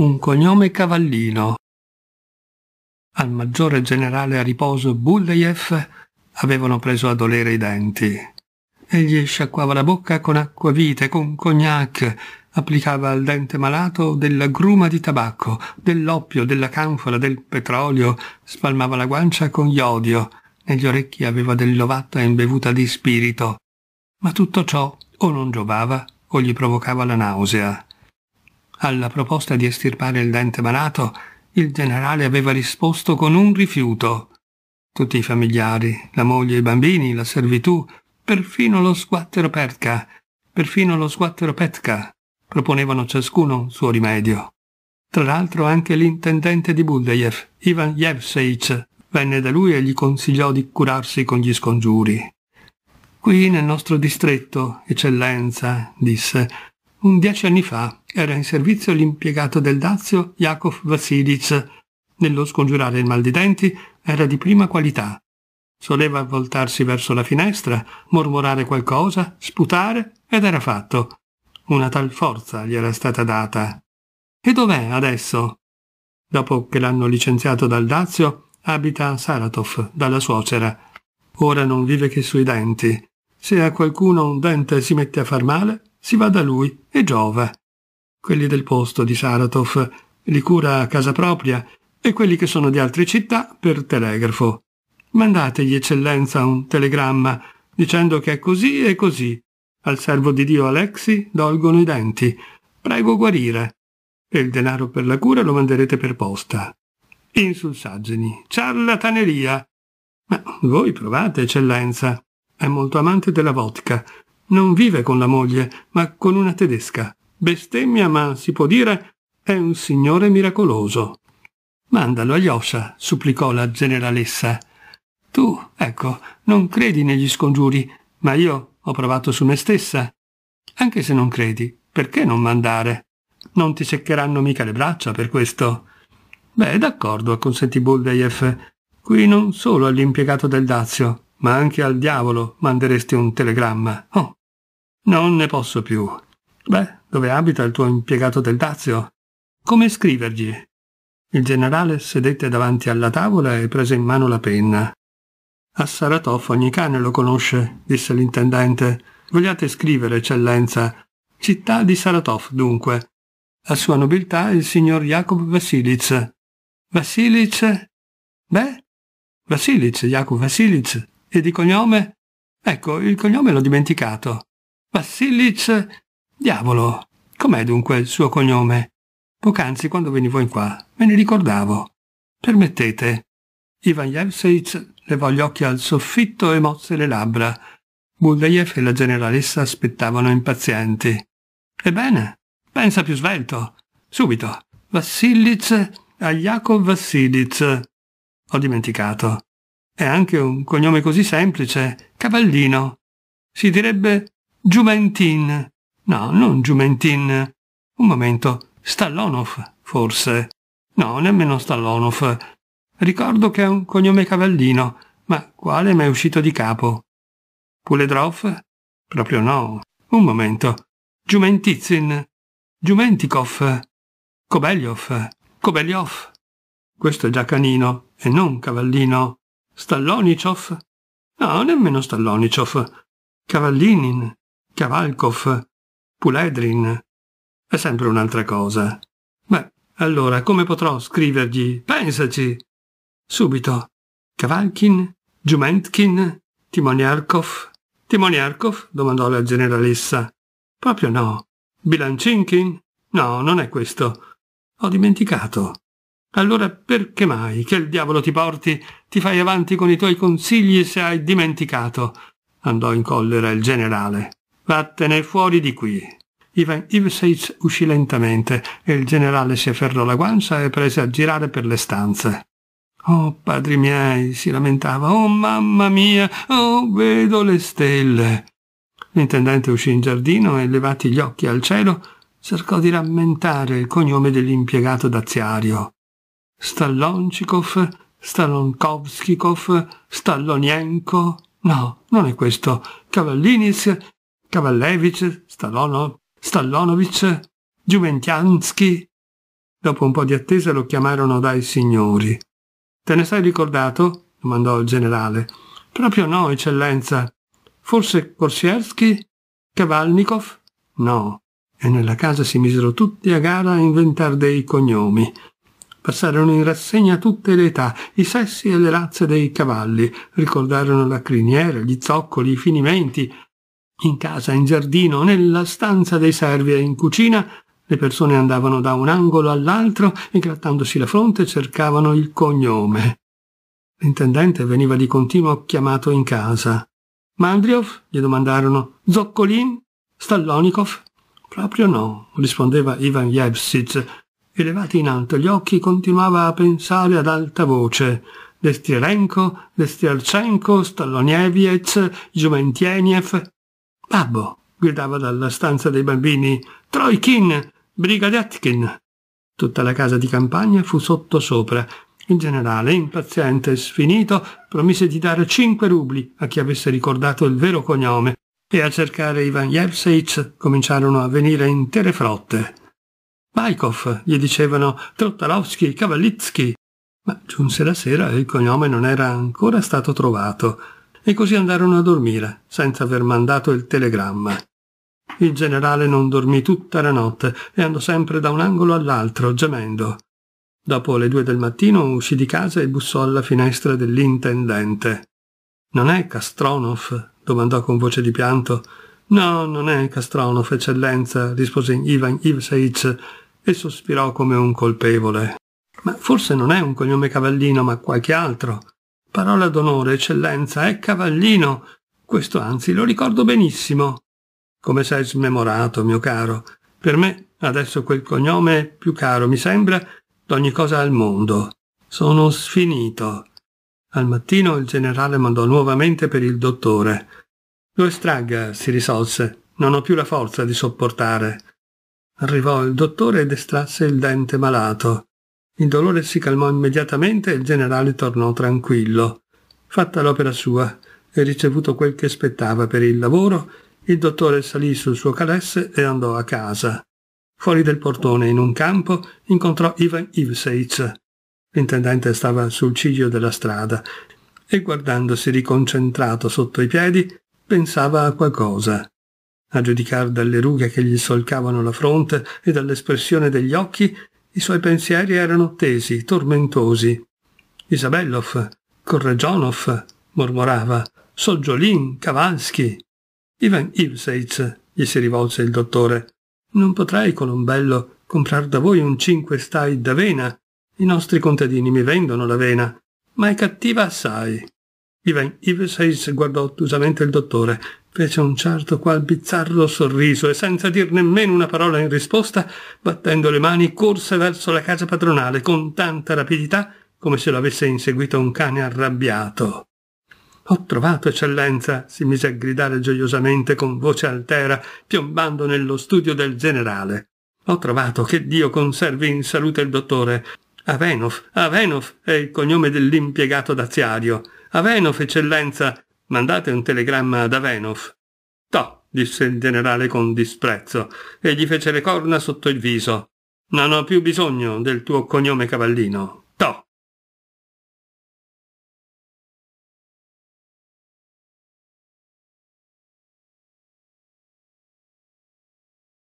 un cognome cavallino. Al maggiore generale a riposo Bulleyev avevano preso a dolere i denti. Egli sciacquava la bocca con acquavite, con cognac, applicava al dente malato della gruma di tabacco, dell'oppio, della canfora, del petrolio, spalmava la guancia con iodio, negli orecchi aveva dell'ovatta imbevuta di spirito. Ma tutto ciò o non giovava o gli provocava la nausea. Alla proposta di estirpare il dente malato, il generale aveva risposto con un rifiuto. Tutti i familiari, la moglie e i bambini, la servitù, perfino lo sguattero Perca, perfino lo sguattero Petka, proponevano ciascuno un suo rimedio. Tra l'altro anche l'intendente di Buldejev, Ivan Jevseic, venne da lui e gli consigliò di curarsi con gli scongiuri. Qui nel nostro distretto, eccellenza, disse, un dieci anni fa era in servizio l'impiegato del Dazio Jakov Vasilic. Nello scongiurare il mal di denti era di prima qualità. Soleva voltarsi verso la finestra, mormorare qualcosa, sputare ed era fatto. Una tal forza gli era stata data. E dov'è adesso? Dopo che l'hanno licenziato dal Dazio, abita a Saratov, dalla suocera. Ora non vive che sui denti. Se a qualcuno un dente si mette a far male, si va da lui e giova. Quelli del posto di Saratov li cura a casa propria e quelli che sono di altre città per telegrafo. Mandategli, eccellenza, un telegramma dicendo che è così e così. Al servo di Dio Alexi dolgono i denti. Prego guarire. E il denaro per la cura lo manderete per posta. Insulsaggini, ciarlataneria. Ma voi provate, eccellenza. È molto amante della vodka non vive con la moglie, ma con una tedesca. Bestemmia, ma si può dire è un signore miracoloso. Mandalo a Yosha, supplicò la generalessa. Tu, ecco, non credi negli scongiuri, ma io ho provato su me stessa. Anche se non credi, perché non mandare? Non ti seccheranno mica le braccia per questo. Beh, d'accordo, acconsentì Buldeiev. Qui non solo all'impiegato del Dazio, ma anche al diavolo manderesti un telegramma. Oh, non ne posso più. Beh, dove abita il tuo impiegato del Dazio? Come scrivergli? Il generale sedette davanti alla tavola e prese in mano la penna. A Saratoff ogni cane lo conosce, disse l'intendente. Vogliate scrivere, eccellenza. Città di Saratoff, dunque. A sua nobiltà il signor Jacob Vasilic. Vasilic? Beh, Vasilic, Jacob Vasilic, e di cognome? Ecco, il cognome l'ho dimenticato. Vassilic... Diavolo, com'è dunque il suo cognome? Poc'anzi, quando venivo in qua, me ne ricordavo. Permettete. Ivan Yevseitz levò gli occhi al soffitto e mosse le labbra. Buldejev e la generalessa aspettavano impazienti. Ebbene, pensa più svelto. Subito. Vassilic a Jakov Vassilic. Ho dimenticato è anche un cognome così semplice, Cavallino. Si direbbe Giumentin. No, non Giumentin. Un momento, Stallonov, forse. No, nemmeno Stallonov. Ricordo che ha un cognome Cavallino, ma quale m'è uscito di capo? Puledrov? Proprio no. Un momento. Giumentizin. Giumentikov. Kobeliov. Kobeliov. Questo è già canino e non cavallino. Stallonichov? No, nemmeno Stallonichov. Cavallinin, Cavalkov, Puledrin. È sempre un'altra cosa. Beh, allora come potrò scrivergli? Pensaci! Subito. Cavalkin, Giumentkin, Timoniarkov. Timoniarkov? domandò la generalessa. Proprio no. Bilancinkin? No, non è questo. Ho dimenticato. Allora perché mai? Che il diavolo ti porti? Ti fai avanti con i tuoi consigli se hai dimenticato, andò in collera il generale. Vattene fuori di qui. Ivan Ivseits uscì lentamente e il generale si afferrò la guancia e prese a girare per le stanze. Oh, padri miei, si lamentava, oh mamma mia, oh, vedo le stelle. L'intendente uscì in giardino e, levati gli occhi al cielo, cercò di rammentare il cognome dell'impiegato daziario. Stallonchikov Stalonkowskikov, Stallonienko. No, non è questo. Cavallinic, Cavallevic, Stallono, Stallonovic, Giumentiansky. Dopo un po' di attesa lo chiamarono dai signori. Te ne sei ricordato? domandò il generale. Proprio no, eccellenza. Forse Korsiersky? Kavalnikov? No. E nella casa si misero tutti a gara a inventar dei cognomi. Passarono in rassegna tutte le età, i sessi e le razze dei cavalli, ricordarono la criniera, gli zoccoli, i finimenti. In casa, in giardino, nella stanza dei servi e in cucina le persone andavano da un angolo all'altro e grattandosi la fronte cercavano il cognome. L'intendente veniva di continuo chiamato in casa. Mandriov? gli domandarono. Zoccolin? Stallonikov? Proprio no, rispondeva Ivan Jevsic, e levati in alto gli occhi, continuava a pensare ad alta voce. Destielenko, Destielchenko, Stallonieviec, Giumentieniev. Babbo, gridava dalla stanza dei bambini, Troikin, Brigadetkin. Tutta la casa di campagna fu sottosopra. Il generale, impaziente e sfinito, promise di dare cinque rubli a chi avesse ricordato il vero cognome e a cercare Ivan Jevseich cominciarono a venire intere frotte. Baikov, gli dicevano Trottalowski, Kavalitsky. ma giunse la sera e il cognome non era ancora stato trovato, e così andarono a dormire, senza aver mandato il telegramma. Il generale non dormì tutta la notte e andò sempre da un angolo all'altro, gemendo. Dopo le due del mattino uscì di casa e bussò alla finestra dell'intendente. Non è Kastronov? domandò con voce di pianto. No, non è Kastronov, eccellenza, rispose Ivan Ivseich e sospirò come un colpevole. Ma forse non è un cognome Cavallino, ma qualche altro. Parola d'onore, eccellenza, è Cavallino. Questo anzi lo ricordo benissimo. Come sei smemorato, mio caro. Per me adesso quel cognome è più caro, mi sembra, d'ogni cosa al mondo. Sono sfinito. Al mattino il generale mandò nuovamente per il dottore. Lo estragga, si risolse. Non ho più la forza di sopportare. Arrivò il dottore ed estrasse il dente malato. Il dolore si calmò immediatamente e il generale tornò tranquillo. Fatta l'opera sua e ricevuto quel che spettava per il lavoro, il dottore salì sul suo calesse e andò a casa. Fuori del portone, in un campo, incontrò Ivan Ivseich. L'intendente stava sul ciglio della strada e guardandosi riconcentrato sotto i piedi pensava a qualcosa. A giudicar dalle rughe che gli solcavano la fronte e dall'espressione degli occhi, i suoi pensieri erano tesi, tormentosi. Isabellov, Korrejonov, mormorava, Soggiolin, Kavalsky. Ivan Ilseitz, gli si rivolse il dottore, non potrei, Colombello, comprar da voi un cinque stai d'avena. I nostri contadini mi vendono l'avena, ma è cattiva assai. Ivan Iveseis guardò ottusamente il dottore, fece un certo qual bizzarro sorriso e senza dir nemmeno una parola in risposta, battendo le mani, corse verso la casa padronale con tanta rapidità come se lo avesse inseguito un cane arrabbiato. Ho trovato eccellenza, si mise a gridare gioiosamente con voce altera, piombando nello studio del generale. Ho trovato che Dio conservi in salute il dottore. Avenov, Avenov è il cognome dell'impiegato daziario. Avenov, eccellenza, mandate un telegramma ad Avenov. To, disse il generale con disprezzo, e gli fece le corna sotto il viso. Non ho più bisogno del tuo cognome cavallino. To.